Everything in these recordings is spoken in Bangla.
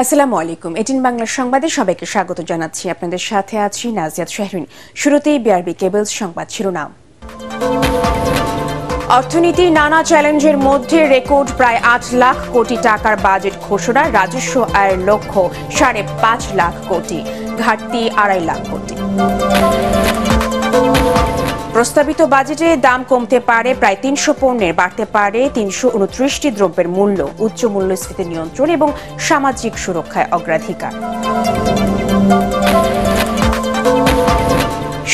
আসসালামু আলাইকুম এটিন বাংলা সংবাদে সবাইকে স্বাগত জানাচ্ছি আপনাদের সাথে আছি নাজিয়াত শাহরিন শুরুতেই বিআরবি কেবলস সংবাদ শিরোনাম অর্থনীতি নানা চ্যালেঞ্জের মধ্যে রেকর্ড প্রায় আট লাখ কোটি টাকার বাজেট ঘোষণা রাজস্ব আয়ের লক্ষ্য সাড়ে পাঁচ লাখ কোটি ঘাটতি আড়াই লাখ কোটি প্রস্তাবিত বাজেটে দাম কমতে পারে প্রায় তিনশো পণ্যের বাড়তে পারে তিনশো উনত্রিশটি দ্রব্যের মূল্য উচ্চ মূল্যস্ফীতি নিয়ন্ত্রণ এবং সামাজিক সুরক্ষায় অগ্রাধিকার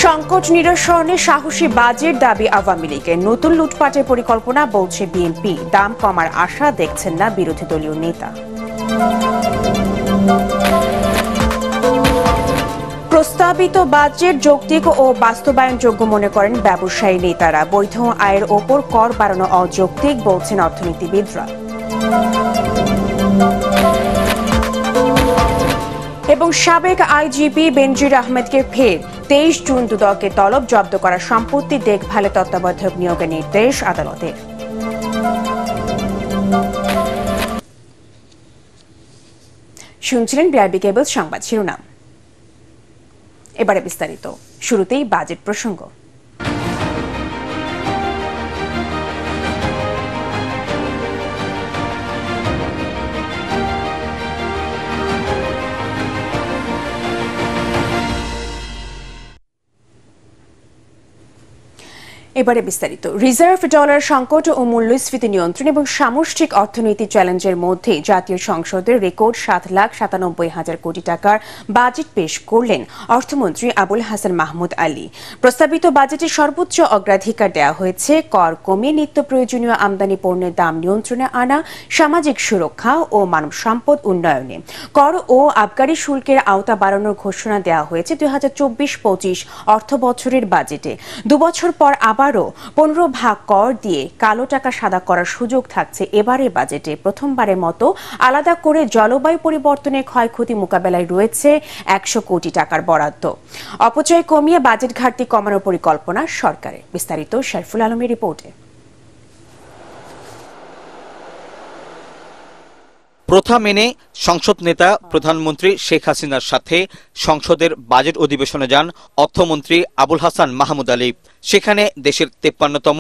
সংকট নিরসনে সাহসী বাজেট দাবি আওয়ামী লীগের নতুন লুটপাটের পরিকল্পনা বলছে বিএনপি দাম কমার আশা দেখছেন না বিরোধী দলীয় নেতা প্রস্তাবিত বাজেট যৌক্তিক ও বাস্তবায়নযোগ্য মনে করেন ব্যবসায়ী নেতারা বৈধ আয়ের ওপর কর বাড়ানো অযৌক্তিক বলছেন অর্থনীতিবিদরা এবং সাবেক আইজিপি বেনজির আহমেদকে ফের তেইশ জুন দুদকে তলব জব্দ করা সম্পত্তি দেখভালে তত্ত্বাবধায়ক নিয়োগের নির্দেশ আদালতের শুনছিলেন বিআরবি কেবল সংবাদ শিরোনাম এবারে বিস্তারিত শুরুতেই বাজেট প্রসঙ্গ এবারে বিস্তারিত রিজার্ভ ডলার সংকট ও মূল্যস্ফীতি নিয়ন্ত্রণ এবং সামষ্টিক অর্থনীতি চ্যালেঞ্জের মধ্যে জাতীয় সংসদের রেকর্ড সাত লাখ সাতানব্বই হাজার কোটি টাকার বাজেট পেশ করলেন অর্থমন্ত্রী আবুল হাসান মাহমুদ আলী প্রস্তাবিত বাজেটে সর্বোচ্চ অগ্রাধিকার দেওয়া হয়েছে কর কমে নিত্য প্রয়োজনীয় আমদানি পণ্যের দাম নিয়ন্ত্রণে আনা সামাজিক সুরক্ষা ও মানব সম্পদ উন্নয়নে কর ও আবগারি শুল্কের আওতা বাড়ানোর ঘোষণা দেওয়া হয়েছে দুই হাজার চব্বিশ পঁচিশ অর্থবছরের বাজেটে দুবছর পর আবার আরও পনেরো ভাগ কর দিয়ে কালো টাকা সাদা করার সুযোগ থাকছে এবারের বাজেটে প্রথমবারের মতো আলাদা করে জলবায়ু পরিবর্তনের ক্ষয়ক্ষতি মোকাবেলায় রয়েছে একশো কোটি টাকার বরাদ্দ অপচয় কমিয়ে বাজেট ঘাটতি কমানোর পরিকল্পনা সরকারের বিস্তারিত শরফুল আলমের রিপোর্টে প্রথা মেনে সংসদ নেতা প্রধানমন্ত্রী শেখ হাসিনার সাথে সংসদের বাজেট অধিবেশনে যান অর্থমন্ত্রী আবুল হাসান মাহমুদ আলী সেখানে দেশের তেপ্পান্নতম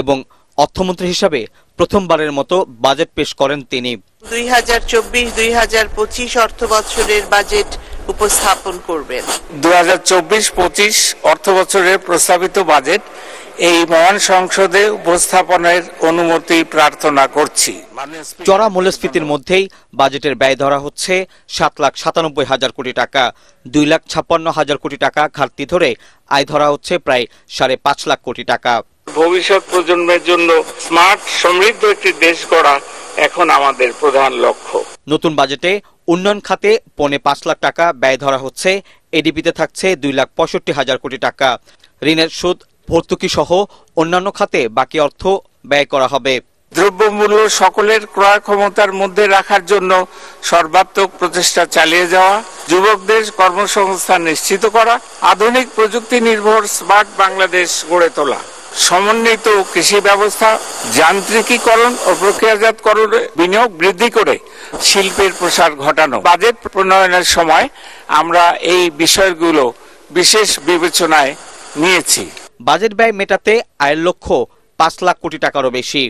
এবং অর্থমন্ত্রী হিসাবে প্রথমবারের মতো বাজেট পেশ করেন তিনি দুই হাজার চব্বিশ দুই হাজার পঁচিশ অর্থ বছরের বাজেট উপস্থাপন করবেন দুই হাজার চব্বিশ পঁচিশ অর্থ বছরের প্রস্তাবিত বাজেট এই মহান সংসদে উপস্থাপনের অনুমতি প্রার্থনা করছি চড়া মূল্যস্ফীতির মধ্যেই বাজেটের ব্যয় ধরা হচ্ছে সাত লাখ সাতানব্বই হাজার কোটি টাকা দুই লাখ ছাপ্পান্ন হাজার কোটি টাকা ঘাটতি ধরে আয় ধরা হচ্ছে প্রায় সাড়ে পাঁচ লাখ কোটি টাকা ভবিষ্যৎ প্রজন্মের জন্য স্মার্ট সমৃদ্ধ একটি দেশ করা এখন আমাদের প্রধান লক্ষ্য নতুন বাজেটে উন্নয়ন খাতে পৌনে পাঁচ লাখ টাকা ব্যয় ধরা হচ্ছে এডিপিতে থাকছে দুই লাখ পঁয়ষট্টি হাজার কোটি টাকা ঋণের সুদ ভর্তুকি সহ অন্যান্য খাতে বাকি অর্থ ব্যয় করা হবে দ্রব্যমূল্য সকলের ক্রয় ক্ষমতার মধ্যে রাখার জন্য সর্বাত্মক প্রচেষ্টা চালিয়ে যাওয়া যুবকদের কর্মসংস্থান নিশ্চিত করা আধুনিক প্রযুক্তি নির্ভর স্মার্ট বাংলাদেশ গড়ে তোলা সমন্বিত কৃষি ব্যবস্থা যান্ত্রিকীকরণ ও প্রক্রিয়াজাতকরণে বিনিয়োগ বৃদ্ধি করে শিল্পের প্রসার ঘটানো বাজেট প্রণয়নের সময় আমরা এই বিষয়গুলো বিশেষ বিবেচনায় নিয়েছি বাজেট ব্যয় মেটাতে আয়ের লক্ষ্য পাঁচ লাখ কোটি টাকারও বেশি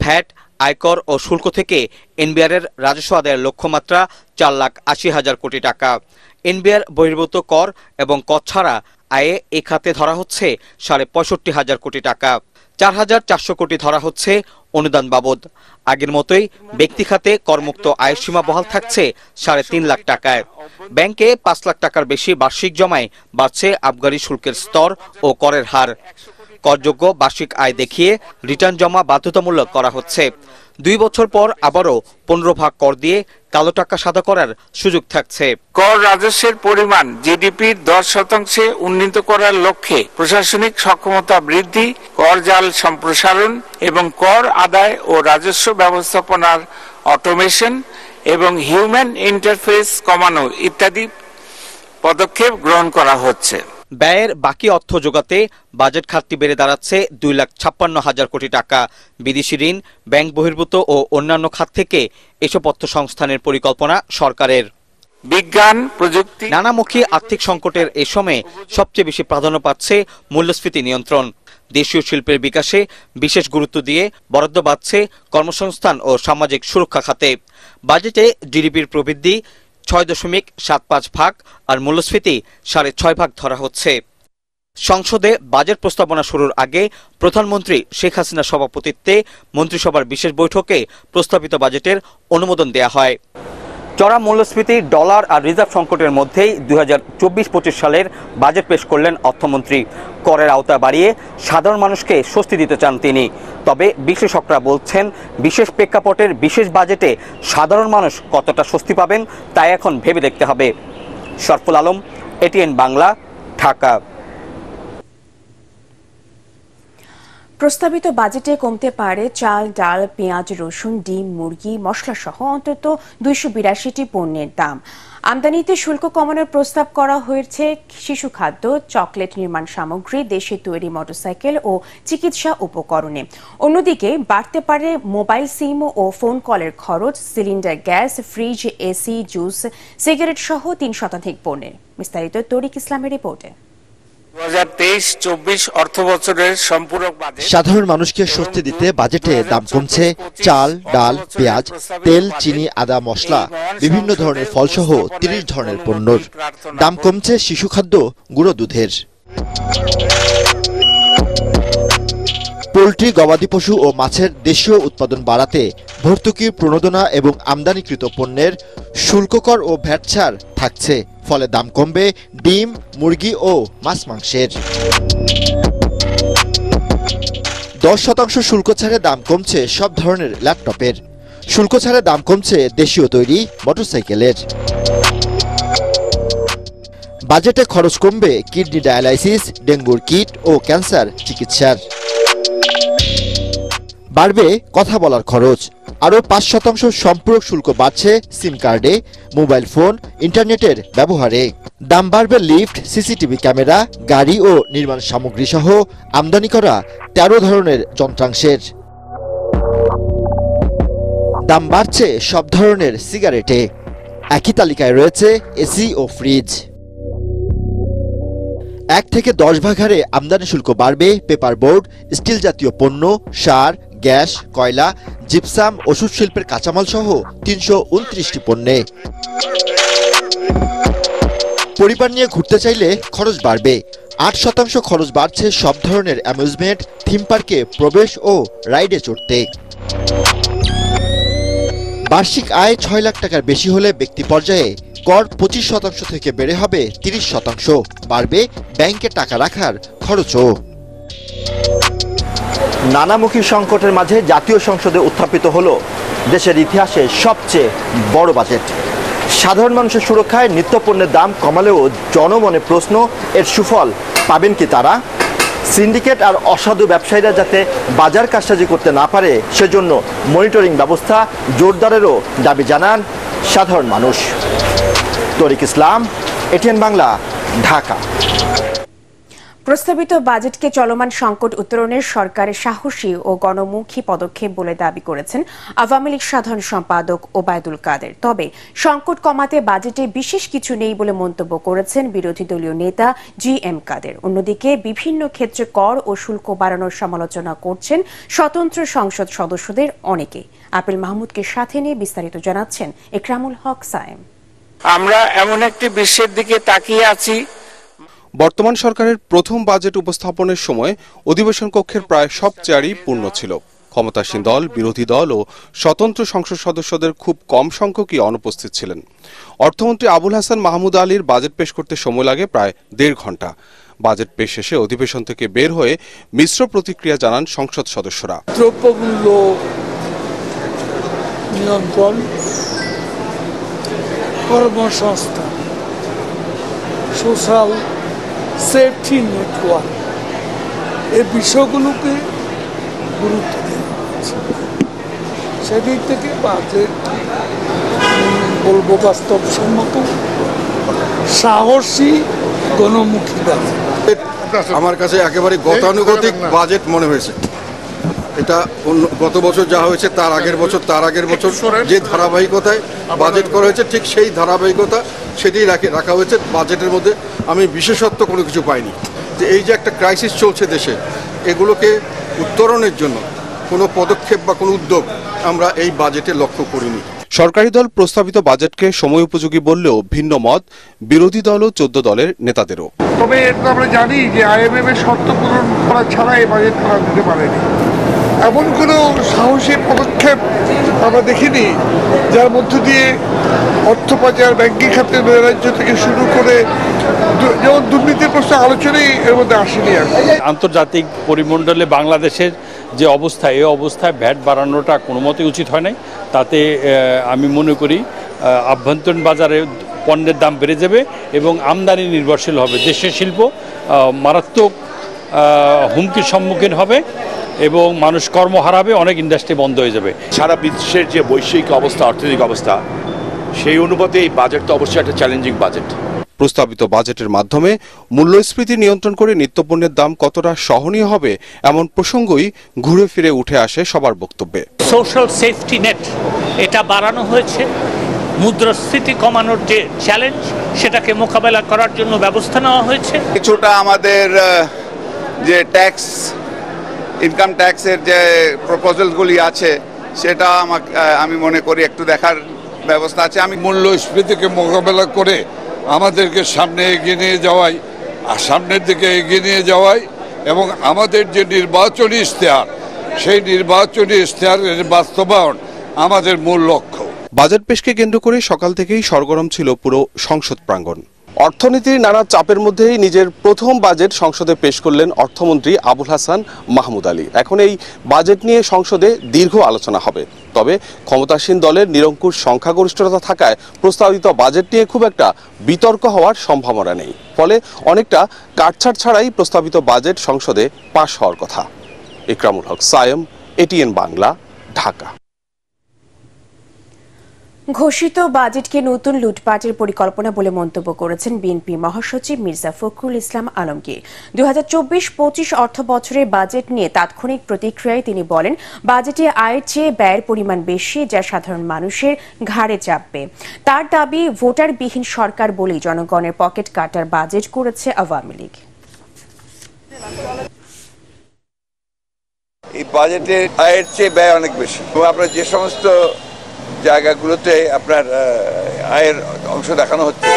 ফ্যাট আয়কর ও শুল্ক থেকে এনবিআরের রাজস্ব আদায়ের লক্ষ্যমাত্রা চার লাখ আশি হাজার কোটি টাকা এনবিআর বহির্ভূত কর এবং কর ছাড়া আয়ে এ খাতে ধরা হচ্ছে সাড়ে পঁয়ষট্টি হাজার কোটি টাকা চার হাজার চারশো কোটি ধরা হচ্ছে অনুদান বাবদ আগের মতোই ব্যক্তি খাতে কর্মুক্ত আয়ের সীমা বহাল থাকছে সাড়ে তিন লাখ টাকায় ব্যাংকে পাঁচ লাখ টাকার বেশি বার্ষিক জমায় বাড়ছে আবগারি শুল্কের স্তর ও করের হার করযোগ্য বার্ষিক আয় দেখিয়ে রিটার্ন জমা বাধ্যতামূলক করা হচ্ছে দুই বছর পর আবারও পনেরো ভাগ কর দিয়ে কালো টাকা সাদা করার সুযোগ থাকছে কর রাজস্বের পরিমাণ জিডিপি দশ শতাংশে উন্নীত করার লক্ষ্যে প্রশাসনিক সক্ষমতা বৃদ্ধি কর জাল সম্প্রসারণ এবং কর আদায় ও রাজস্ব ব্যবস্থাপনার অটোমেশন এবং হিউম্যান ইন্টারফেস কমানো ইত্যাদি পদক্ষেপ গ্রহণ করা হচ্ছে ব্যয়ের বাকি অর্থ যোগাতে বাজেট ঘাটতি বেড়ে দাঁড়াচ্ছে দুই লাখ ছাপ্পান্ন হাজার কোটি টাকা বিদেশি ঋণ ব্যাংক বহির্ভূত ও অন্যান্য খাত থেকে এসব অর্থ সংস্থানের পরিকল্পনা সরকারের বিজ্ঞান প্রযুক্তি নানামুখী আর্থিক সংকটের এ সময়ে সবচেয়ে বেশি প্রাধান্য পাচ্ছে মূল্যস্ফীতি নিয়ন্ত্রণ দেশীয় শিল্পের বিকাশে বিশেষ গুরুত্ব দিয়ে বরাদ্দ বাড়ছে কর্মসংস্থান ও সামাজিক সুরক্ষা খাতে বাজেটে জিডিপির প্রবৃদ্ধি ছয় দশমিক সাত পাঁচ ভাগ আর মূল্যস্ফীতি সাড়ে ছয় ভাগ ধরা হচ্ছে সংসদে বাজেট প্রস্তাবনা শুরুর আগে প্রধানমন্ত্রী শেখ হাসিনার সভাপতিত্বে মন্ত্রিসভার বিশেষ বৈঠকে প্রস্তাবিত বাজেটের অনুমোদন দেয়া হয় চড়া মূল্যস্ফীতি ডলার আর রিজার্ভ সংকটের মধ্যেই দুই হাজার সালের বাজেট পেশ করলেন অর্থমন্ত্রী করের আওতা বাড়িয়ে সাধারণ মানুষকে স্বস্তি দিতে চান তিনি তবে বিশেষকরা বলছেন বিশেষ প্রেক্ষাপটের বিশেষ বাজেটে সাধারণ মানুষ কতটা স্বস্তি পাবেন তাই এখন ভেবে দেখতে হবে সরফুল আলম এটিএন বাংলা ঢাকা প্রস্তাবিত বাজেটে কমতে পারে চাল ডাল পেঁয়াজ রসুন ডিম মুরগি মশলা সহ অন্তত দুইশো বিরাশিটি পণ্যের দাম আমদানিতে শুল্ক কমানোর প্রস্তাব করা হয়েছে শিশু খাদ্য চকলেট নির্মাণ সামগ্রী দেশে তৈরি মোটরসাইকেল ও চিকিৎসা উপকরণে অন্যদিকে বাড়তে পারে মোবাইল সিম ও ফোন কলের খরচ cylinder gas fridge AC juice cigarette সহ তিন শতাধিক পণ্যের বিস্তারিত তরিক ইসলামের রিপোর্টে সাধারণ মানুষকে স্বস্তি দিতে বাজেটে দাম কমছে চাল ডাল পেঁয়াজ তেল চিনি আদা মশলা বিভিন্ন ধরনের ফলসহ তিরিশ ধরনের পণ্যর দাম কমছে শিশু খাদ্য গুঁড়ো দুধের পোলট্রি গবাদি পশু ও মাছের দেশীয় উৎপাদন বাড়াতে ভর্তুকি প্রণোদনা এবং আমদানিকৃত পণ্যের শুল্ককর ও ভ্যাটছাড় থাকছে ফলে দাম কমবে ডিম মুরগি ও মাছ মাংসের দশ শতাংশ শুল্ক ছাড়ে দাম কমছে সব ধরনের ল্যাপটপের শুল্ক ছাড়ে দাম কমছে দেশীয় তৈরি মোটরসাইকেলের বাজেটে খরচ কমবে কিডনি ডায়ালাইসিস ডেঙ্গুর কিট ও ক্যান্সার চিকিৎসার বাড়বে কথা বলার খরচ আরও পাঁচ শতাংশ সম্পূরক শুল্ক বাড়ছে সিম কার্ডে মোবাইল ফোন ইন্টারনেটের ব্যবহারে দাম বাড়বে লিফট সিসিটিভি ক্যামেরা গাড়ি ও নির্মাণ সামগ্রী সহ আমদানি করা তেরো ধরনের যন্ত্রাংশের দাম বাড়ছে সব ধরনের সিগারেটে একই তালিকায় রয়েছে এসি ও ফ্রিজ এক থেকে দশ ভাগ হারে আমদানি শুল্ক বাড়বে পেপার বোর্ড স্টিল জাতীয় পণ্য সার গ্যাস কয়লা জিপসাম ওষুধ শিল্পের কাঁচামাল সহ তিনশো উনত্রিশটি পণ্যে পরিবার নিয়ে ঘুরতে চাইলে খরচ বাড়বে আট শতাংশ খরচ বাড়ছে সব ধরনের অ্যামিউজমেন্ট থিম পার্কে প্রবেশ ও রাইডে চড়তে বার্ষিক আয় ছয় লাখ টাকার বেশি হলে ব্যক্তি পর্যায়ে কর পঁচিশ শতাংশ থেকে বেড়ে হবে তিরিশ শতাংশ বাড়বে ব্যাংকে টাকা রাখার খরচও নানামুখী সংকটের মাঝে জাতীয় সংসদে উত্থাপিত হল দেশের ইতিহাসে সবচেয়ে বড় বাজেট সাধারণ মানুষের সুরক্ষায় নিত্যপণ্যের দাম কমালেও জনমনে প্রশ্ন এর সুফল পাবেন কি তারা সিন্ডিকেট আর অসাধু ব্যবসায়ীরা যাতে বাজার কাজসাজি করতে না পারে সেজন্য মনিটরিং ব্যবস্থা জোরদারেরও দাবি জানান সাধারণ মানুষ তরিক ইসলাম এটিএন বাংলা ঢাকা প্রস্তাবিত বাজেটকে চলমান সংকট উত্তরণের সরকারের সাহসী ও গণমুখী পদক্ষেপ বলে দাবি করেছেন আওয়ামী লীগ সাধারণ সম্পাদক ওবায়দুল কাদের তবে সংকট কমাতে বাজেটে বিশেষ কিছু নেই বলে মন্তব্য করেছেন বিরোধী দলীয় নেতা জি এম কাদের অন্যদিকে বিভিন্ন ক্ষেত্রে কর ও শুল্ক বাড়ানোর সমালোচনা করছেন স্বতন্ত্র সংসদ সদস্যদের অনেকে আপিল মাহমুদকে সাথে নিয়ে বিস্তারিত জানাচ্ছেন একরামুল হক সায়েম আমরা এমন একটি বিশ্বের দিকে তাকিয়ে আছি বর্তমান সরকারের প্রথম বাজেট উপস্থাপনের সময় অধিবেশন কক্ষের প্রায় সব চেয়ারই পূর্ণ ছিল ক্ষমতাসীন দল বিরোধী দল ও স্বতন্ত্র সংসদ সদস্যদের খুব কম সংখ্যকই অনুপস্থিত ছিলেন অর্থমন্ত্রী আবুল হাসান মাহমুদ আলীর বাজেট পেশ করতে সময় লাগে প্রায় দেড় ঘন্টা বাজেট পেশ শেষে অধিবেশন থেকে বের হয়ে মিশ্র প্রতিক্রিয়া জানান সংসদ সদস্যরা দ্রব্যমূল্য নিয়ন্ত্রণ সোশ্যাল সেফটি নেটওয়ার্ক এই বিষয়গুলোকে গুরুত্ব দেওয়া হয়েছে সেদিক থেকে বাজেট বলবো বাস্তবসম্মত সাহসী গণমুখী বাজেট আমার কাছে একেবারে গতানুগতিক বাজেট মনে হয়েছে এটা গত বছর যা হয়েছে তার আগের বছর তার আগের বছর যে ধারাবাহিকতায় বাজেট করা হয়েছে ঠিক সেই ধারাবাহিকতা সেটি রাখা হয়েছে বাজেটের মধ্যে আমি বিশেষত্ব কোনো কিছু পাইনি যে এই যে একটা ক্রাইসিস চলছে দেশে এগুলোকে উত্তরণের জন্য কোনো পদক্ষেপ বা কোনো উদ্যোগ আমরা এই বাজেটে লক্ষ্য করিনি সরকারি দল প্রস্তাবিত বাজেটকে সময় উপযোগী বললেও ভিন্ন মত বিরোধী দল ও চোদ্দ দলের নেতাদেরও তবে আমরা জানি যে আইএমএফ এর শর্ত পূরণ করা ছাড়া এই বাজেট করা যেতে পারেনি এমন কোনো সাহসী পদক্ষেপ আমরা দেখিনি যার মধ্য দিয়ে অর্থ পাচার ব্যাংকিং খাতের রাজ্য থেকে শুরু করে যেমন দুর্নীতির প্রশ্ন আলোচনাই এর মধ্যে আসেনি আন্তর্জাতিক পরিমণ্ডলে বাংলাদেশের যে অবস্থা এই অবস্থায় ভ্যাট বাড়ানোটা কোনো মতে উচিত হয় নাই তাতে আমি মনে করি আভ্যন্তরীণ বাজারে পণ্যের দাম বেড়ে যাবে এবং আমদানি নির্ভরশীল হবে দেশের শিল্প মারাত্মক হুমকির সম্মুখীন হবে এবং মানুষ কর্ম হারাবে অনেক ইন্ডাস্ট্রি বন্ধ হয়ে যাবে সারা বিশ্বের যে বৈশ্বিক অবস্থা অর্থনৈতিক অবস্থা সেই অনুপাতে এই বাজেট তো অবশ্যই একটা চ্যালেঞ্জিং বাজেট প্রস্তাবিত বাজেটের মাধ্যমে মূল্যস্ফীতি নিয়ন্ত্রণ করে নিত্যপণ্যের দাম কতটা সহনীয় হবে এমন প্রসঙ্গই ঘুরে ফিরে উঠে আসে সবার বক্তব্যে সোশ্যাল সেফটি নেট এটা বাড়ানো হয়েছে মুদ্রাস্ফীতি কমানোর যে চ্যালেঞ্জ সেটাকে মোকাবেলা করার জন্য ব্যবস্থা নেওয়া হয়েছে কিছুটা আমাদের যে ট্যাক্স ইনকাম ট্যাক্সের যে প্রপোজালগুলি আছে সেটা আমাকে আমি মনে করি একটু দেখার ব্যবস্থা আছে আমি মূল্যস্ফীতিকে মোকাবেলা করে আমাদেরকে সামনে এগিয়ে নিয়ে যাওয়াই সামনের দিকে এগিয়ে নিয়ে যাওয়াই এবং আমাদের যে নির্বাচনী ইশতেহার সেই নির্বাচনী ইশতেহারের বাস্তবায়ন আমাদের মূল লক্ষ্য বাজেট পেশকে কেন্দ্র করে সকাল থেকেই সরগরম ছিল পুরো সংসদ প্রাঙ্গণ অর্থনীতির নানা চাপের মধ্যেই নিজের প্রথম বাজেট সংসদে পেশ করলেন অর্থমন্ত্রী আবুল হাসান মাহমুদ আলী এখন এই বাজেট নিয়ে সংসদে দীর্ঘ আলোচনা হবে তবে ক্ষমতাসীন দলের নিরঙ্কুশ সংখ্যাগরিষ্ঠতা থাকায় প্রস্তাবিত বাজেট নিয়ে খুব একটা বিতর্ক হওয়ার সম্ভাবনা নেই ফলে অনেকটা কাটছাড় ছাড়াই প্রস্তাবিত বাজেট সংসদে পাশ হওয়ার কথা ইকরামুল হক সায়েম এটিএন বাংলা ঢাকা ঘোষিত বাজেটকে নতুন লুটপাটের পরিকল্পনা বলে মন্তব্য করেছেন বিএনপি মহাসচিব মির্জা ফখরুল ইসলাম আলমগীর দু হাজার চব্বিশ পঁচিশ অর্থ বছরের বাজেট নিয়ে তাৎক্ষণিক প্রতিক্রিয়ায় তিনি বলেন বাজেটে আয়ের চেয়ে ব্যয়ের পরিমাণ বেশি যা সাধারণ মানুষের ঘাড়ে চাপবে তার দাবি ভোটারবিহীন সরকার বলেই জনগণের পকেট কাটার বাজেট করেছে আওয়ামী লীগ এই বাজেটে আয়ের চেয়ে ব্যয় অনেক বেশি আপনার যে সমস্ত জায়গাগুলোতে আপনার আয়ের অংশ দেখানো হচ্ছে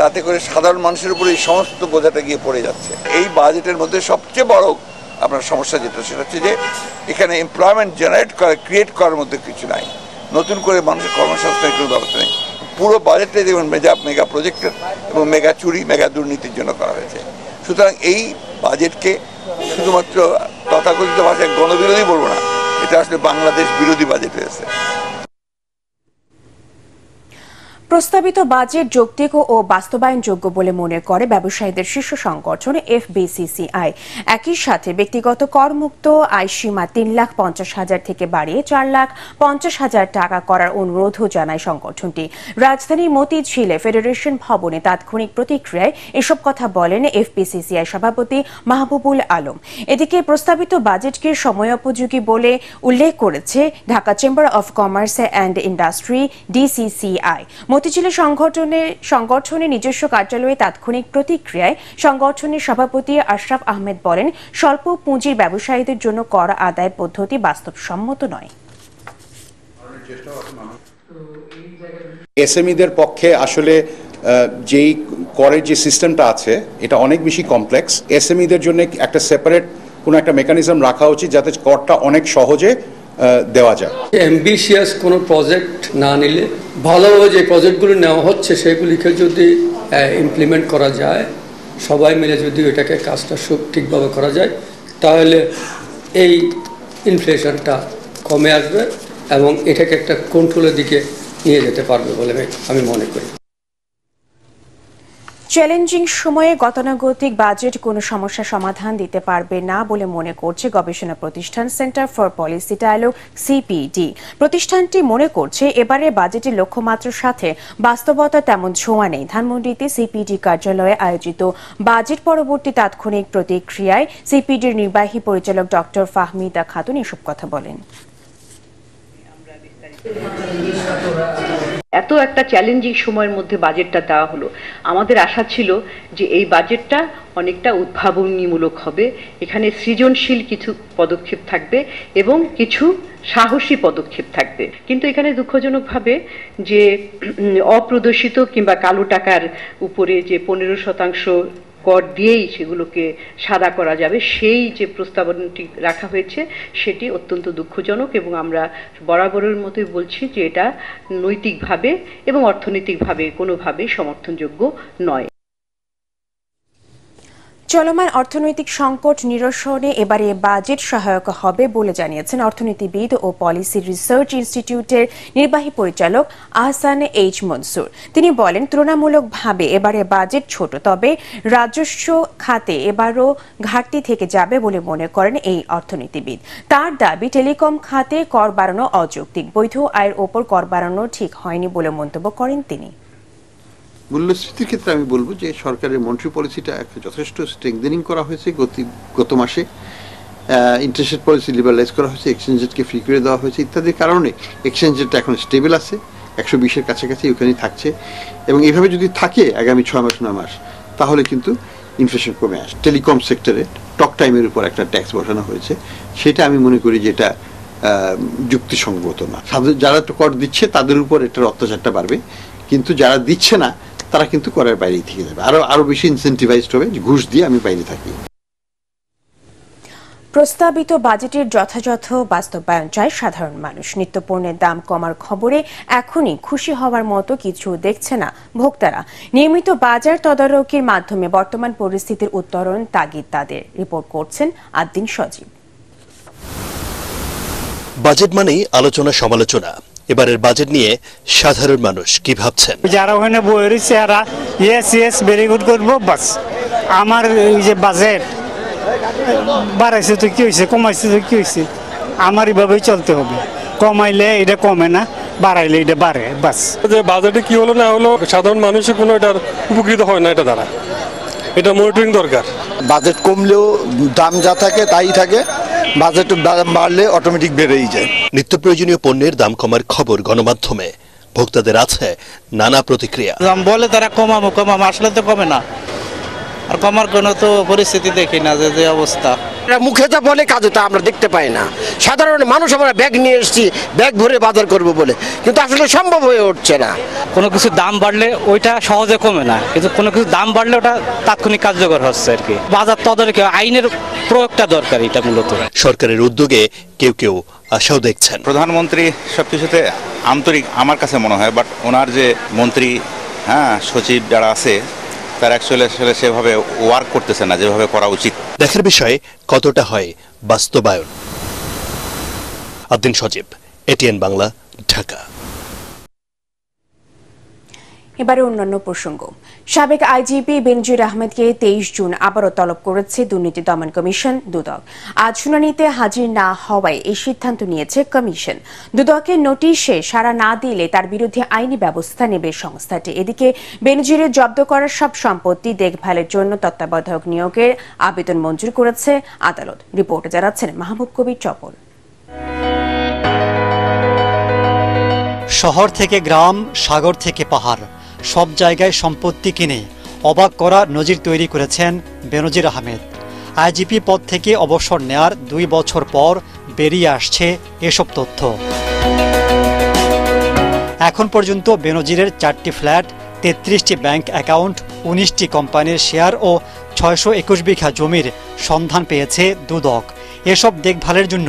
তাতে করে সাধারণ মানুষের উপরে এই সমস্ত বোঝাটা গিয়ে পড়ে যাচ্ছে এই বাজেটের মধ্যে সবচেয়ে বড় আপনার সমস্যা যেটা সেটা হচ্ছে যে এখানে এমপ্লয়মেন্ট জেনারেট করা ক্রিয়েট করার মধ্যে কিছু নাই নতুন করে মানুষের কর্মসংস্থানের কোনো ব্যবস্থা নেই পুরো বাজেটটাই দেখবেন মেজা মেগা প্রজেক্টের এবং মেগা চুরি মেগা দুর্নীতির জন্য করা হয়েছে সুতরাং এই বাজেটকে শুধুমাত্র তথাকথিত ভাষায় গণবিরোধী বলবো না এটা আসলে বাংলাদেশ বিরোধী বাজেট হয়েছে প্রস্তাবিত বাজেট যৌক্তিক ও বাস্তবায়নযোগ্য বলে মনে করে ব্যবসায়ীদের শীর্ষ সংগঠন এফবিসিসিআই একই সাথে ব্যক্তিগত করমুক্ত আয়সীমা তিন লাখ পঞ্চাশ হাজার থেকে বাড়িয়ে চার লাখ পঞ্চাশ হাজার টাকা করার অনুরোধও জানায় সংগঠনটি রাজধানীর মতিঝিলে ফেডারেশন ভবনে তাৎক্ষণিক প্রতিক্রিয়ায় এসব কথা বলেন এফবিসিসিআই সভাপতি মাহবুবুল আলম এদিকে প্রস্তাবিত বাজেটকে সময়োপযোগী বলে উল্লেখ করেছে Dhaka chamber of commerce and industry DCCI গতিশীল সংগঠনের সংগঠনের নিজস্ব কার্যালয়ে তাৎক্ষণিক প্রতিক্রিয়ায় সংগঠনের সভাপতি আশরাফ আহমেদ বলেন স্বল্প পুঁজির ব্যবসায়ীদের জন্য কর আদায় পদ্ধতি বাস্তবসম্মত নয় এসএমইদের পক্ষে আসলে যেই করের যে সিস্টেমটা আছে এটা অনেক বেশি কমপ্লেক্স এসএমইদের জন্য একটা সেপারেট কোনো একটা মেকানিজম রাখা উচিত যাতে করটা অনেক সহজে দেওয়া যায় অ্যাম্বিশিয়াস কোনো প্রজেক্ট না নিলে ভালোভাবে যে প্রজেক্টগুলো নেওয়া হচ্ছে সেগুলিকে যদি ইমপ্লিমেন্ট করা যায় সবাই মিলে যদি এটাকে কাজটা সব ঠিকভাবে করা যায় তাহলে এই ইনফ্লেশনটা কমে আসবে এবং এটাকে একটা কন্ট্রোলের দিকে নিয়ে যেতে পারবে বলে আমি মনে করি চ্যালেঞ্জিং সময়ে গতানুগতিক বাজেট কোনো সমস্যা সমাধান দিতে পারবে না বলে মনে করছে গবেষণা প্রতিষ্ঠান centre for policy dialogue CPD প্রতিষ্ঠানটি মনে করছে এবারে বাজেটের লক্ষ্যমাত্রার সাথে বাস্তবতা তেমন ছোঁয়া নেই ধানমন্ডিতে সিপিডি কার্যালয়ে আয়োজিত বাজেট পরবর্তী তাৎক্ষণিক প্রতিক্রিয়ায় সিপিডির নির্বাহী পরিচালক ডক্টর ফাহমিদা খাতুন এসব কথা বলেন এত একটা চ্যালেঞ্জিং সময়ের মধ্যে বাজেটটা দেওয়া হলো আমাদের আশা ছিল যে এই বাজেটটা অনেকটা উদ্ভাবনীমূলক হবে এখানে সৃজনশীল কিছু পদক্ষেপ থাকবে এবং কিছু সাহসী পদক্ষেপ থাকবে কিন্তু এখানে দুঃখজনকভাবে যে অপ্রদর্শিত কিংবা কালো টাকার উপরে যে পনেরো শতাংশ কর দিয়েই সেগুলোকে সাদা করা যাবে সেই যে প্রস্তাবনাটি রাখা হয়েছে সেটি অত্যন্ত দুঃখজনক এবং আমরা বরাবরের মতোই বলছি যে এটা নৈতিকভাবে এবং অর্থনৈতিকভাবে কোনোভাবেই সমর্থনযোগ্য নয় চলমান অর্থনৈতিক সংকট নিরসনে এবারে বাজেট সহায়ক হবে বলে জানিয়েছেন অর্থনীতিবিদ ও পলিসি রিসার্চ ইনস্টিটিউটের নির্বাহী পরিচালক আহসান এইচ মনসুর তিনি বলেন তুলনামূলকভাবে এবারে বাজেট ছোট তবে রাজস্ব খাতে এবারও ঘাটতি থেকে যাবে বলে মনে করেন এই অর্থনীতিবিদ তার দাবি টেলিকম খাতে কর বাড়ানো অযৌক্তিক বৈধ আয়ের ওপর কর বাড়ানো ঠিক হয়নি বলে মন্তব্য করেন তিনি মূল্যস্ফীতির ক্ষেত্রে আমি বলবো যে সরকারের মন্ট্রি পলিসিটা একটা যথেষ্ট স্ট্রেংদেনিং করা হয়েছে গতি গত মাসে ইন্টারেস্ট পলিসি লিবারালাইজ করা হয়েছে এক্সচেঞ্জ রেটকে ফ্রি করে দেওয়া হয়েছে ইত্যাদির কারণে এক্সচেঞ্জ রেটটা এখন স্টেবল আছে একশো বিশের কাছাকাছি ওখানেই থাকছে এবং এভাবে যদি থাকে আগামী ছয় মাস নয় মাস তাহলে কিন্তু ইনফ্লেশন কমে আসে টেলিকম সেক্টরে টক টাইমের উপর একটা ট্যাক্স বসানো হয়েছে সেটা আমি মনে করি যেটা যুক্তিসঙ্গত না যারা কর দিচ্ছে তাদের উপর এটার অত্যাচারটা বাড়বে কিন্তু যারা দিচ্ছে না তারা কিন্তু করার বাইরেই থেকে যাবে আরো আরো বেশি ইনসেন্টিভাইজড হবে ঘুষ দিয়ে আমি বাইরে থাকি প্রস্তাবিত বাজেটের যথাযথ বাস্তবায়ন চায় সাধারণ মানুষ নিত্যপণ্যের দাম কমার খবরে এখনই খুশি হওয়ার মতো কিছু দেখছে না ভোক্তারা নিয়মিত বাজার তদারকির মাধ্যমে বর্তমান পরিস্থিতির উত্তরণ তাগিদ তাদের রিপোর্ট করছেন আদ্দিন সজীব বাজেট মানেই আলোচনা সমালোচনা এবারের বাজেট নিয়ে সাধারণ মানুষ কি ভাবছেন যারা ওখানে বই রয়েছে এরা ইয়েস ইয়েস ভেরি গুড করবো বাস আমার এই যে বাজেট বাড়াইছে তো কি হয়েছে কমাইছে তো কি হয়েছে আমার এভাবেই চলতে হবে কমাইলে এটা কমে না বাড়াইলে এটা বাড়ে বাস যে বাজেটে কি হলো না হলো সাধারণ মানুষের কোনো এটার উপকৃত হয় না এটা দ্বারা এটা মনিটরিং দরকার বাজেট কমলেও দাম যা থাকে তাই থাকে বাজেট বাড়লে অটোমেটিক বেড়েই যায় নিত্য প্রয়োজনীয় পণ্যের দাম কমার খবর গণমাধ্যমে ভোক্তাদের আছে নানা প্রতিক্রিয়া দাম বলে তারা কমাবো কমাবো আসলে তো কমে না আর কমার কোনো তো পরিস্থিতি দেখি না যে যে অবস্থা মুখে যা বলে কাজ তা আমরা দেখতে পাই না সাধারণ মানুষ আমরা ব্যাগ নিয়ে এসেছি ব্যাগ ভরে বাজার করব বলে কিন্তু আসলে সম্ভব হয়ে উঠছে না কোনো কিছু দাম বাড়লে ওইটা সহজে কমে না কিন্তু কোনো কিছু দাম বাড়লে ওটা তাৎক্ষণিক কার্যকর হচ্ছে আর কি বাজার তদারকি আইনের প্রয়োগটা দরকার এটা মূলত সরকারের উদ্যোগে কেউ কেউ আশাও দেখছেন প্রধানমন্ত্রী সব কিছুতে আন্তরিক আমার কাছে মনে হয় বাট ওনার যে মন্ত্রী হ্যাঁ সচিব যারা আছে তারা অ্যাকচুয়ালি আসলে সেভাবে ওয়ার্ক করতেছে না যেভাবে করা উচিত দেখার বিষয়ে কতটা হয় বাস্তবায়ন আদিন সজীব এটিএন বাংলা ঢাকা এবারে অন্যান্য প্রসঙ্গ সাবেক আইজিপি বেনজির আহমেদকে তেইশ জুন আবারও তলব করেছে দুর্নীতি দমন কমিশন দুদক আজ শুনানিতে হাজির না হওয়ায় এই সিদ্ধান্ত নিয়েছে কমিশন দুদকের নোটিশে সাড়া না দিলে তার বিরুদ্ধে আইনি ব্যবস্থা নেবে সংস্থাটি এদিকে বেনজিরের জব্দ করা সব সম্পত্তি দেখভালের জন্য তত্ত্বাবধায়ক নিয়োগের আবেদন মঞ্জুর করেছে আদালত রিপোর্টে জানাচ্ছেন মাহমুদ কবির চপল শহর থেকে গ্রাম সাগর থেকে পাহাড় সব জায়গায় সম্পত্তি কিনে অবাক করা নজির তৈরি করেছেন বেনজির আহমেদ আইজিপি পদ থেকে অবসর নেয়ার দুই বছর পর বেরিয়ে আসছে এসব তথ্য এখন পর্যন্ত বেনজিরের চারটি ফ্ল্যাট তেত্রিশটি ব্যাংক অ্যাকাউন্ট উনিশটি কোম্পানির শেয়ার ও ছয়শো একুশ বিঘা জমির সন্ধান পেয়েছে দুদক এসব দেখভালের জন্য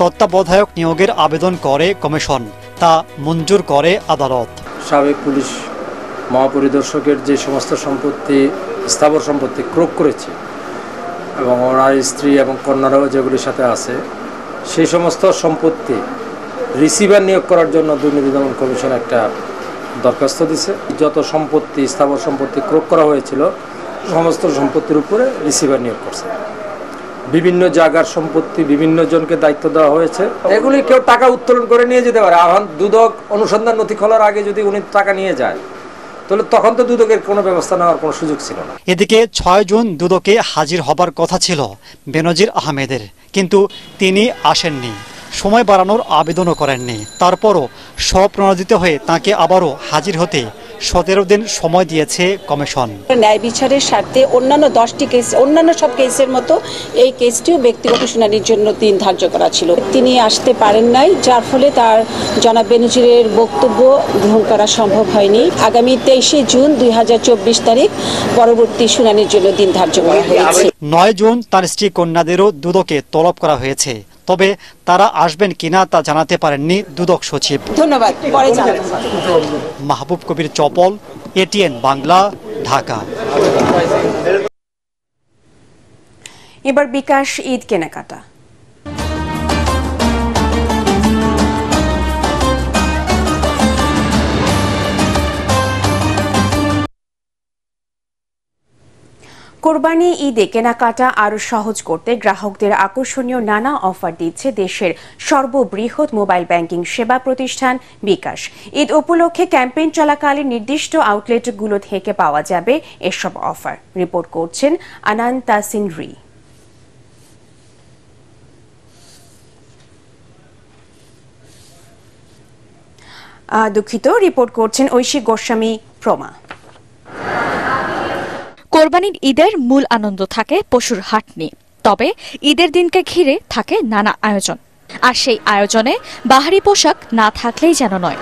তত্ত্বাবধায়ক নিয়োগের আবেদন করে কমিশন তা মঞ্জুর করে আদালত সাবেক পুলিশ মহাপরিদর্শকের যে সমস্ত সম্পত্তি স্থাবর সম্পত্তি ক্রোক করেছে এবং ওনার স্ত্রী এবং কন্যারাও যেগুলির সাথে আছে সেই সমস্ত সম্পত্তি রিসিভার নিয়োগ করার জন্য দুর্নীতি দমন কমিশন একটা দরখাস্ত দিছে যত সম্পত্তি স্থাবর সম্পত্তি ক্রোক করা হয়েছিল সমস্ত সম্পত্তির উপরে রিসিভার নিয়োগ করছে বিভিন্ন জায়গার সম্পত্তি বিভিন্ন জনকে দায়িত্ব দেওয়া হয়েছে এগুলি কেউ টাকা উত্তোলন করে নিয়ে যেতে পারে আহ দুদক অনুসন্ধান নথি খোলার আগে যদি উনি টাকা নিয়ে যায় তাহলে তখন তো দুদকের কোনো ব্যবস্থা নেওয়ার কোনো সুযোগ ছিল না এদিকে ছয় জুন দুদকে হাজির হবার কথা ছিল বেনজির আহমেদের কিন্তু তিনি আসেননি সময় বাড়ানোর আবেদনও করেননি তারপরও স্বপ্রণোদিত হয়ে তাকে আবারও হাজির হতে সতেরো দিন সময় দিয়েছে কমিশন ন্যায় বিচারের স্বার্থে অন্যান্য দশটি কেস অন্যান্য সব কেসের মতো এই কেসটিও ব্যক্তিগত শুনানির জন্য দিন ধার্য করা ছিল তিনি আসতে পারেন নাই যার ফলে তার জনাব বেনজিরের বক্তব্য গ্রহণ করা সম্ভব হয়নি আগামী তেইশে জুন দুই হাজার চব্বিশ তারিখ পরবর্তী শুনানির জন্য দিন ধার্য করা হয়েছে নয় জুন তার স্ত্রী কন্যাদেরও দুদকে তলব করা হয়েছে তবে তারা আসবেন কিনা তা জানাতে পারেননি দুদক সচিব ধন্যবাদ মাহবুব কবির চপল এটিএন বাংলা ঢাকা এবার বিকাশ ঈদ কেনাকাটা কোরবানি ঈদে কেনাকাটা আরও সহজ করতে গ্রাহকদের আকর্ষণীয় নানা অফার দিচ্ছে দেশের সর্ববৃহৎ মোবাইল ব্যাংকিং সেবা প্রতিষ্ঠান বিকাশ ঈদ উপলক্ষে ক্যাম্পেইন চলাকালীন নির্দিষ্ট আউটলেটগুলো থেকে পাওয়া যাবে এসব অফার রিপোর্ট করছেন আনান্তা সিনরি দুঃখিত রিপোর্ট করছেন ঐশী গোস্বামী প্রমা কোরবানির ঈদের মূল আনন্দ থাকে পশুর হাট নিয়ে তবে ঈদের দিনকে ঘিরে থাকে নানা আয়োজন আর সেই আয়োজনে বাহারি পোশাক না থাকলেই যেন নয়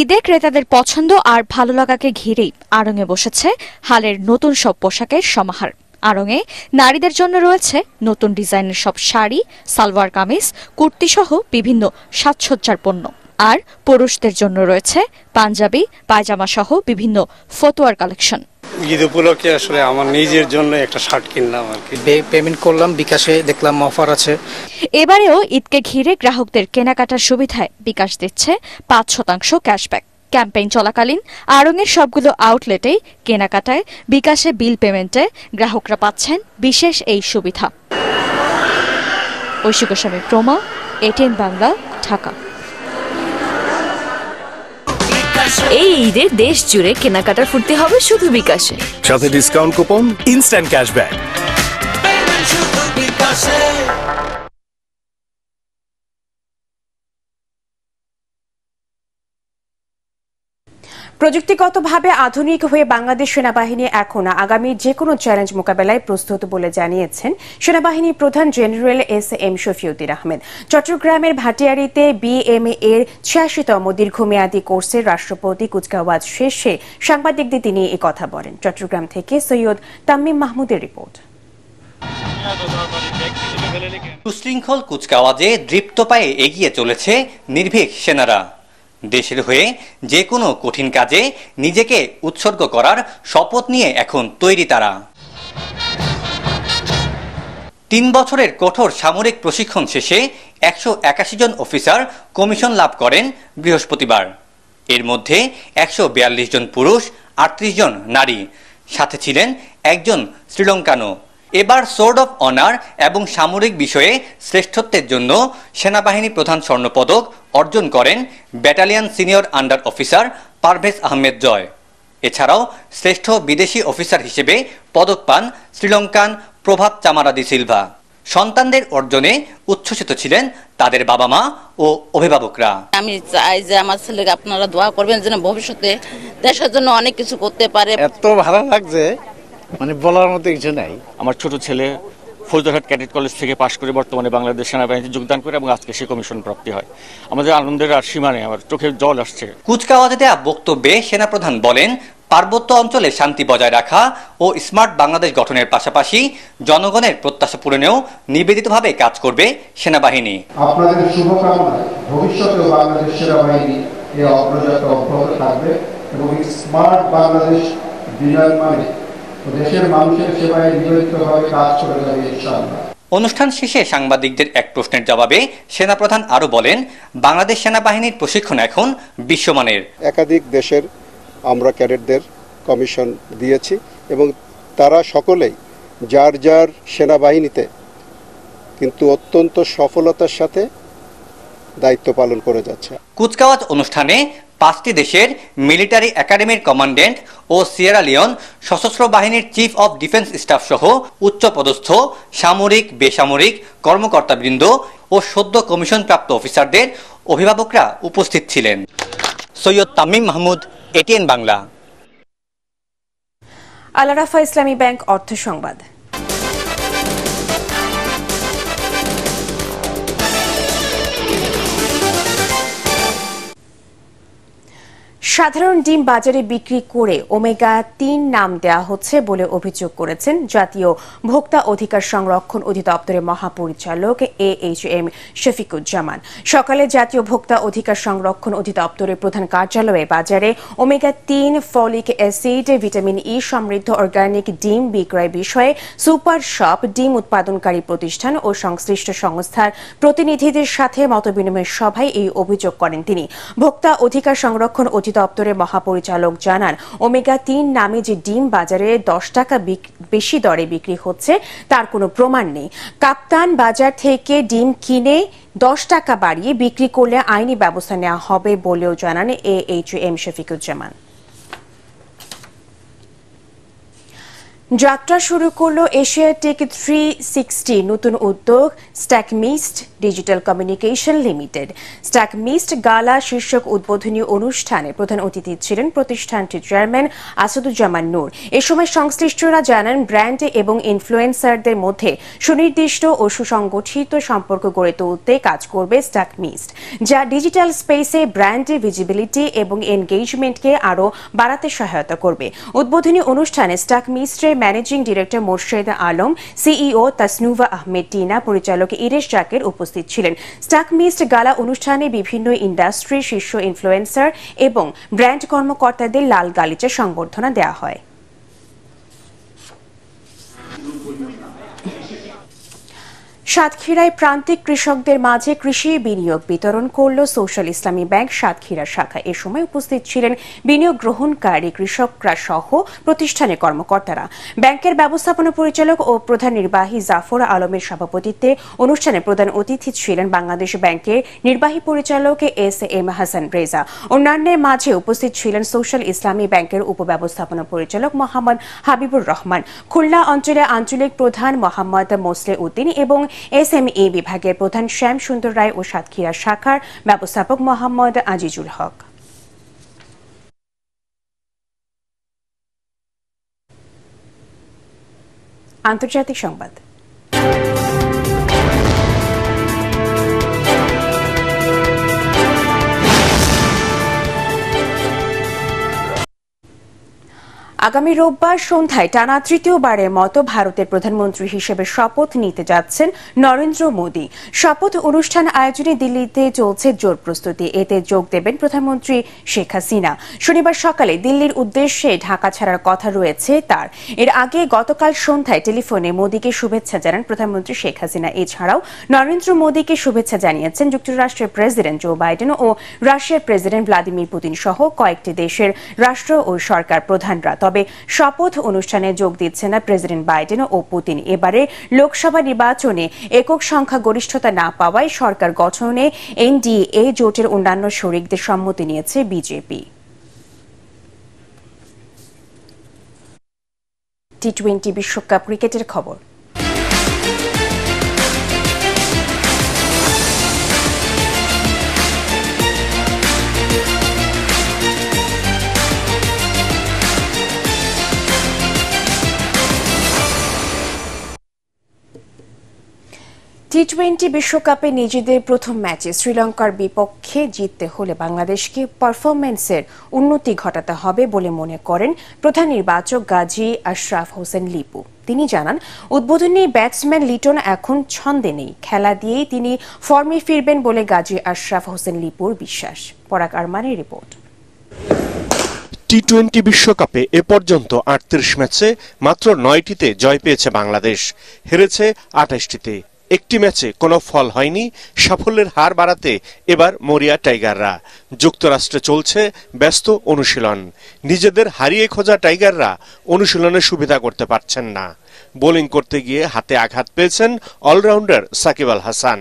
ঈদে ক্রেতাদের পছন্দ আর ভালো লাগাকে ঘিরেই আড়ঙে বসেছে হালের নতুন সব পোশাকের সমাহার আড়ঙে নারীদের জন্য রয়েছে নতুন ডিজাইনের সব শাড়ি সালোয়ার কামিজ কুর্তি সহ বিভিন্ন সাজসজ্জার পণ্য আর পুরুষদের জন্য রয়েছে পাঞ্জাবি পায়জামা সহ বিভিন্ন ফতোয়ার কালেকশন ঈদ উপলক্ষে আসলে আমার নিজের জন্য একটা শার্ট কিনলাম আর কি পেমেন্ট করলাম বিকাশে দেখলাম অফার আছে এবারেও ঈদকে ঘিরে গ্রাহকদের কেনাকাটার সুবিধায় বিকাশ দিচ্ছে পাঁচ শতাংশ ক্যাশব্যাক ক্যাম্পেইন চলাকালীন আড়ংয়ের সবগুলো আউটলেটে কেনাকাটায় বিকাশে বিল পেমেন্টে গ্রাহকরা পাচ্ছেন বিশেষ এই সুবিধা ঐশী গোস্বামী প্রমা এটিএন বাংলা ঢাকা এই ঈদে দেশ জুড়ে কেনাকাটার ফুটতে হবে শুধু বিকাশে সাথে ডিসকাউন্ট কুপন ইনস্ট্যান্ট ক্যাশব্যাক প্রযুক্তিগতভাবে আধুনিক হয়ে বাংলাদেশ সেনাবাহিনী এখন আগামী যে কোনো চ্যালেঞ্জ মোকাবেলায় প্রস্তুত বলে জানিয়েছেন সেনাবাহিনী প্রধান general S M Shafiuddin Ahmed চট্টগ্রামের ভাটিয়ারিতে বিএমএ এর ছিয়াশিতম দীর্ঘমেয়াদী কোর্সে রাষ্ট্রপতি কুচকাওয়াজ শেষে সাংবাদিকদের তিনি কথা বলেন চট্টগ্রাম থেকে সৈয়দ তাম্মিম মাহমুদের রিপোর্ট সুশৃঙ্খল কুচকাওয়াজে দৃপ্ত পায়ে এগিয়ে চলেছে নির্ভীক সেনারা দেশের হয়ে যে কোনো কঠিন কাজে নিজেকে উৎসর্গ করার শপথ নিয়ে এখন তৈরি তারা তিন বছরের কঠোর সামরিক প্রশিক্ষণ শেষে একশো একাশি জন অফিসার কমিশন লাভ করেন বৃহস্পতিবার এর মধ্যে একশো বিয়াল্লিশ জন পুরুষ আটত্রিশ জন নারী সাথে ছিলেন একজন শ্রীলঙ্কানও এবার সোর্ড অফ অনার এবং সামরিক বিষয়ে শ্রেষ্ঠত্বের জন্য সেনাবাহিনী প্রধান স্বর্ণপদক অর্জন করেন battalion senior under officer Parvez Ahmed Joy এছাড়াও শ্রেষ্ঠ বিদেশি অফিসার হিসেবে পদক পান শ্রীলঙ্কান প্রভাত চামারাদি সিলভা সন্তানদের অর্জনে উচ্ছ্বসিত ছিলেন তাদের বাবা মা ও অভিভাবকরা আমি চাই যে আমার ছেলেকে আপনারা দোয়া করবেন যেন ভবিষ্যতে দেশের জন্য অনেক কিছু করতে পারে এত ভালো লাগছে মানে বলার মতো কিছু নাই আমার ছোট ছেলে ফৌজদারহাট ক্যাডেট কলেজ থেকে পাশ করে বর্তমানে বাংলাদেশ সেনাবাহিনীতে যোগদান করে এবং আজকে সে কমিশন প্রাপ্তি হয় আমাদের আনন্দের আর সীমা নেই আমার চোখে জল আসছে কুচকাওয়াজে দেয়া বক্তব্যে সেনাপ্রধান বলেন পার্বত্য অঞ্চলে শান্তি বজায় রাখা ও স্মার্ট বাংলাদেশ গঠনের পাশাপাশি জনগণের প্রত্যাশা পূরণেও নিবেদিতভাবে কাজ করবে সেনাবাহিনী আপনাদের শুভকামনা ভবিষ্যতে বাংলাদেশ সেনাবাহিনী এই অগ্রযাত্রা অব্যাহত থাকবে এবং স্মার্ট বাংলাদেশ মানে অনুষ্ঠান শেষে সাংবাদিকদের এক প্রশ্নের জবাবে সেনাপ্রধান আরও বলেন বাংলাদেশ সেনাবাহিনীর প্রশিক্ষণ এখন বিশ্বমানের একাধিক দেশের আমরা ক্যাডেটদের কমিশন দিয়েছি এবং তারা সকলেই যার যার সেনাবাহিনীতে কিন্তু অত্যন্ত সফলতার সাথে দায়িত্ব পালন করে যাচ্ছে কুচকাওয়াজ অনুষ্ঠানে পাঁচটি দেশের মিলিটারি একাডেমির কমান্ডেন্ট ও সিয়েরা লিওন সশস্ত্র বাহিনীর চিফ অব ডিফেন্স স্টাফ সহ উচ্চপদস্থ সামরিক বেসামরিক কর্মকর্তাবৃন্দ ও সদ্য কমিশন প্রাপ্ত অফিসারদের অভিভাবকরা উপস্থিত ছিলেন সৈয়দ তামিম মাহমুদ এটিএন বাংলা আলারাফা ইসলামী ব্যাংক অর্থ সংবাদ সাধারণ ডিম বাজারে বিক্রি করে ওমেগা তিন নাম দেয়া হচ্ছে বলে অভিযোগ করেছেন জাতীয় ভোক্তা অধিকার সংরক্ষণ অধিদপ্তরের মহাপরিচালক এ এইচ এম শফিকুজ্জামান সকালে জাতীয় ভোক্তা অধিকার সংরক্ষণ অধিদপ্তরের প্রধান কার্যালয়ে বাজারে ওমেগা তিন ফলিক অ্যাসিড ভিটামিন ই সমৃদ্ধ অর্গানিক ডিম বিক্রয় বিষয়ে সুপার শপ ডিম উৎপাদনকারী প্রতিষ্ঠান ও সংশ্লিষ্ট সংস্থার প্রতিনিধিদের সাথে মতবিনিময় সভায় এই অভিযোগ করেন তিনি ভোক্তা অধিকার সংরক্ষণ অধিদপ্তর দপ্তরের মহাপরিচালক জানান ওমেগা তিন নামে যে ডিম বাজারে দশ টাকা বেশি দরে বিক্রি হচ্ছে তার কোনো প্রমাণ নেই কাপ্তান বাজার থেকে ডিম কিনে দশ টাকা বাড়িয়ে বিক্রি করলে আইনি ব্যবস্থা নেওয়া হবে বলেও জানান এ এইচ এম শফিকুজ্জামান যাত্রা শুরু করল এশিয়াটিক থ্রি সিক্সটি নতুন উদ্যোগ Stackmist digital communication limited Stackmist gala শীর্ষক উদ্বোধনী অনুষ্ঠানে প্রধান অতিথি ছিলেন প্রতিষ্ঠানটির চেয়ারম্যান আসাদুজ্জামান নূর এ সময় সংশ্লিষ্টরা জানান ব্র্যান্ড এবং ইনফ্লুয়েন্সারদের মধ্যে সুনির্দিষ্ট ও সুসংগঠিত সম্পর্ক গড়ে তুলতে কাজ করবে স্ট্যাকমিস্ট যা ডিজিটাল স্পেসে ব্র্যান্ড ভিজিবিলিটি এবং এনগেজমেন্টকে আরও বাড়াতে সহায়তা করবে উদ্বোধনী অনুষ্ঠানে স্ট্যাকমিস্টের managing director Morshed Alam CEO Tasnuva Ahmed Tina পরিচালক ইরেশ জাকের উপস্থিত ছিলেন স্টাক মিস্ট গালা অনুষ্ঠানে বিভিন্ন ইন্ডাস্ট্রি শীর্ষ ইনফ্লুয়েন্সার এবং ব্র্যান্ড কর্মকর্তাদের লাল গালিচা সংবর্ধনা দেওয়া হয় সাতক্ষীরায় প্রান্তিক কৃষকদের মাঝে কৃষি বিনিয়োগ বিতরণ করল সোশ্যাল ইসলামী ব্যাংক সাতক্ষীরা শাখা এ সময় উপস্থিত ছিলেন বিনিয়োগ গ্রহণকারী কৃষকরা সহ প্রতিষ্ঠানের কর্মকর্তারা ব্যাংকের ব্যবস্থাপনা পরিচালক ও প্রধান নির্বাহী জাফর আলমের সভাপতিত্বে অনুষ্ঠানে প্রধান অতিথি ছিলেন বাংলাদেশ ব্যাংকের নির্বাহী পরিচালক এস এম হাসান রেজা অন্যান্যের মাঝে উপস্থিত ছিলেন সোশ্যাল ইসলামী ব্যাংকের উপব্যবস্থাপনা পরিচালক মোহাম্মদ হাবিবুর রহমান খুলনা অঞ্চলে আঞ্চলিক প্রধান মোহাম্মদ মোসলে উদ্দিন এবং এসএমই বিভাগের প্রধান শ্যাম সুন্দর রায় ও সাতক্ষীরা শাখার ব্যবস্থাপক মোহাম্মদ আজিজুল হক আন্তর্জাতিক সংবাদ আগামী রোববার সন্ধ্যায় টানা তৃতীয়বারের মতো ভারতের প্রধানমন্ত্রী হিসেবে শপথ নিতে যাচ্ছেন নরেন্দ্র মোদী শপথ অনুষ্ঠান আয়োজনে দিল্লিতে চলছে জোর প্রস্তুতি এতে যোগ দেবেন প্রধানমন্ত্রী শেখ হাসিনা শনিবার সকালে দিল্লির উদ্দেশ্যে ঢাকা ছাড়ার কথা রয়েছে তার এর আগে গতকাল সন্ধ্যায় টেলিফোনে মোদীকে শুভেচ্ছা জানান প্রধানমন্ত্রী শেখ হাসিনা এছাড়াও নরেন্দ্র মোদীকে শুভেচ্ছা জানিয়েছেন যুক্তরাষ্ট্রের প্রেসিডেন্ট জো বাইডেন ও রাশিয়ার প্রেসিডেন্ট ভ্লাদিমির পুতিন সহ কয়েকটি দেশের রাষ্ট্র ও সরকার প্রধানরা তবে শপথ অনুষ্ঠানে যোগ দিচ্ছে না প্রেসিডেন্ট বাইডেন ও পুতিন এবারে লোকসভা নির্বাচনে একক সংখ্যা গরিষ্ঠতা না পাওয়ায় সরকার গঠনে এনডিএ জোটের অন্যান্য শরিকদের সম্মতি নিয়েছে বিজেপি টি টোয়েন্টি বিশ্বকাপ ক্রিকেটের খবর টি টোয়েন্টি বিশ্বকাপে নিজেদের প্রথম ম্যাচে শ্রীলঙ্কার বিপক্ষে জিততে হলে বাংলাদেশকে পারফরমেন্সের উন্নতি ঘটাতে হবে বলে মনে করেন প্রধান নির্বাচক গাজী আশরাফ হোসেন লিপু তিনি জানান উদ্বোধনী ব্যাটসম্যান লিটন এখন ছন্দে নেই খেলা দিয়েই তিনি ফর্মে ফিরবেন বলে গাজী আশরাফ হোসেন লিপুর বিশ্বাস পরাগ আরমানের রিপোর্ট টি টোয়েন্টি বিশ্বকাপে এ পর্যন্ত আটত্রিশ ম্যাচে মাত্র নয়টিতে জয় পেয়েছে বাংলাদেশ হেরেছে আঠাশটিতে একটি ম্যাচে কোনো ফল হয়নি সাফল্যের হার বাড়াতে এবার মরিয়া টাইগাররা যুক্তরাষ্ট্রে চলছে ব্যস্ত অনুশীলন নিজেদের হারিয়ে খোঁজা টাইগাররা অনুশীলনের সুবিধা করতে পারছেন না বোলিং করতে গিয়ে হাতে আঘাত পেয়েছেন অলরাউন্ডার সাকিব আল হাসান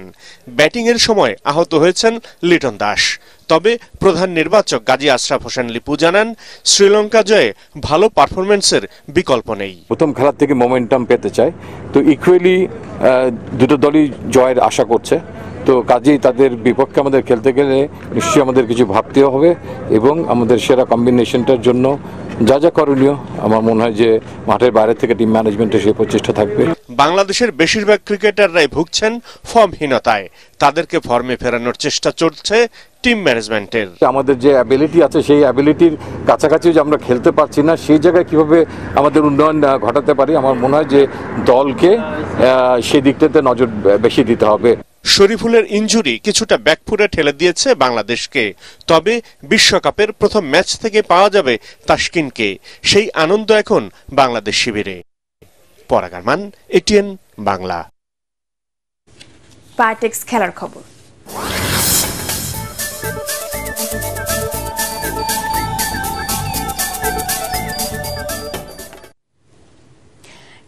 ব্যাটিংয়ের সময় আহত হয়েছেন লিটন দাস তবে প্রধান নির্বাচক গাজী আশরাফ হোসেন লিপু জানান শ্রীলঙ্কা জয়ে ভালো পারফরমেন্সের বিকল্প নেই প্রথম খেলার থেকে মোমেন্টাম পেতে চায় তো ইকুয়ালি দুটো দলই জয়ের আশা করছে তো কাজেই তাদের বিপক্ষে আমাদের খেলতে গেলে নিশ্চয়ই আমাদের কিছু ভাবতেও হবে এবং আমাদের সেরা কম্বিনেশনটার জন্য যা যা করণীয় আমার মনে হয় যে মাঠের বাইরে থেকে টিম ম্যানেজমেন্টের সেই প্রচেষ্টা থাকবে বাংলাদেশের বেশিরভাগ ক্রিকেটাররাই ভুগছেন ফর্মহীনতায় তাদেরকে ফর্মে ফেরানোর চেষ্টা চলছে টিম ম্যানেজমেন্টের আমাদের যে অ্যাবিলিটি আছে সেই অ্যাবিলিটির কাছাকাছি যে আমরা খেলতে পারছি না সেই জায়গায় কীভাবে আমাদের উন্নয়ন ঘটাতে পারি আমার মনে হয় যে দলকে সেই দিকটাতে নজর বেশি দিতে হবে শরীফুলের ইঞ্জুরি কিছুটা ব্যাকফুরে ঠেলে দিয়েছে বাংলাদেশকে তবে বিশ্বকাপের প্রথম ম্যাচ থেকে পাওয়া যাবে তাস্কিনকে সেই আনন্দ এখন বাংলাদেশ শিবিরে পরাগারমান এটিএন বাংলা খেলার খবর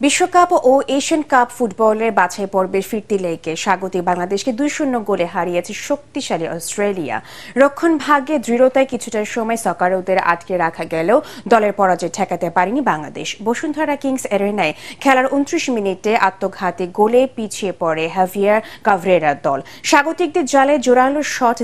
বিশ্বকাপ ও এশিয়ান কাপ ফুটবলের বাছাই পর্বে ফিরতি লেগে স্বাগতিক বাংলাদেশকে দুই শূন্য গোলে হারিয়েছে শক্তিশালী অস্ট্রেলিয়া রক্ষণ ভাগে দৃঢ়তায় কিছুটা সময় সকারদের আটকে রাখা গেলেও দলের পরাজয় ঠেকাতে পারেনি বাংলাদেশ বসুন্ধরা কিংস এরেনায় খেলার উনত্রিশ মিনিটে আত্মঘাতী গোলে পিছিয়ে পড়ে হাভিয়ার কাভরেরার দল স্বাগতিকদের জালে জোরালো শট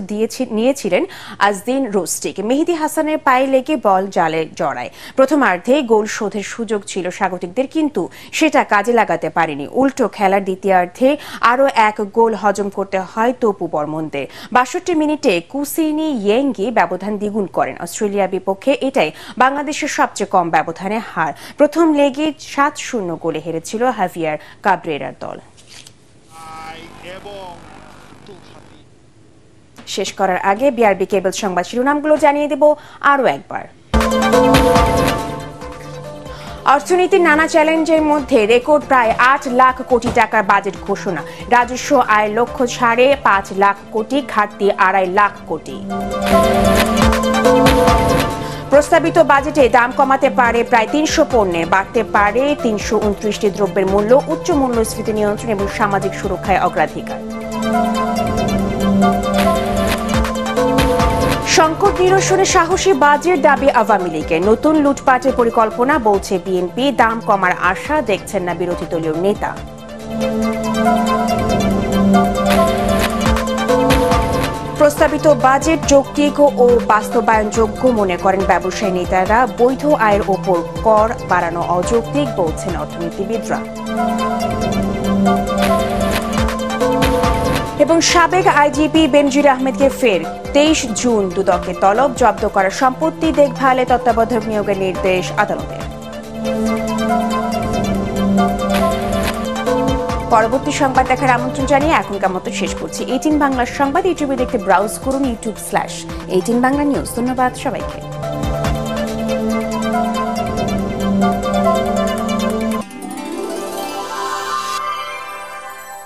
নিয়েছিলেন আজদিন রোস্টিক মেহেদি হাসানের পায়ে লেগে বল জালে জড়ায় প্রথমার্ধে গোল শোধের সুযোগ ছিল স্বাগতিকদের কিন্তু সেটা কাজে লাগাতে পারেনি উল্টো খেলার দ্বিতীয়ার্ধে আরও এক গোল হজম করতে হয় তপু বর্মনদের বাষট্টি মিনিটে কুসিনি ইয়েঙ্গি ব্যবধান দ্বিগুণ করেন অস্ট্রেলিয়ার বিপক্ষে এটাই বাংলাদেশের সবচেয়ে কম ব্যবধানে হার প্রথম লেগে সাত শূন্য গোলে হেরেছিল হাভিয়ার কাবরেরার দল শেষ করার আগে বিআরবি কেবল সংবাদ শিরোনামগুলো জানিয়ে দেব আরও একবার অর্থনীতির নানা চ্যালেঞ্জের মধ্যে রেকর্ড প্রায় আট লাখ কোটি টাকার বাজেট ঘোষণা রাজস্ব আয় লক্ষ্য সাড়ে পাঁচ লাখ কোটি ঘাটতি আড়াই লাখ কোটি প্রস্তাবিত বাজেটে দাম কমাতে পারে প্রায় তিনশো পণ্যে বাড়তে পারে তিনশো উনত্রিশটি দ্রব্যের মূল্য উচ্চ মূল্যস্ফীতি নিয়ন্ত্রণ এবং সামাজিক সুরক্ষায় অগ্রাধিকার সংকট নিরসনে সাহসী বাজের দাবি আওয়ামী লীগের নতুন লুটপাটের পরিকল্পনা বলছে বিএনপি দাম কমার আশা দেখছেন না বিরোধী দলীয় নেতা প্রস্তাবিত বাজেট যৌক্তিক ও বাস্তবায়নযোগ্য মনে করেন ব্যবসায়ী নেতারা বৈধ আয়ের ওপর কর বাড়ানো অযৌক্তিক বলছেন অর্থনীতিবিদরা এবং সাবেক আইজিপি বেনজির আহমেদকে ফের তেইশ জুন দুদকে তলব জব্দ করা সম্পত্তি দেখভালে তত্ত্বাবধায়ক নিয়োগের নির্দেশ আদালতের পরবর্তী সংবাদ দেখার আমন্ত্রণ জানিয়ে এখনকার মতো শেষ করছি এইটিন বাংলার সংবাদ ইউটিউবে দেখতে ব্রাউজ করুন YouTube slash eighteen Bangla news ধন্যবাদ সবাইকে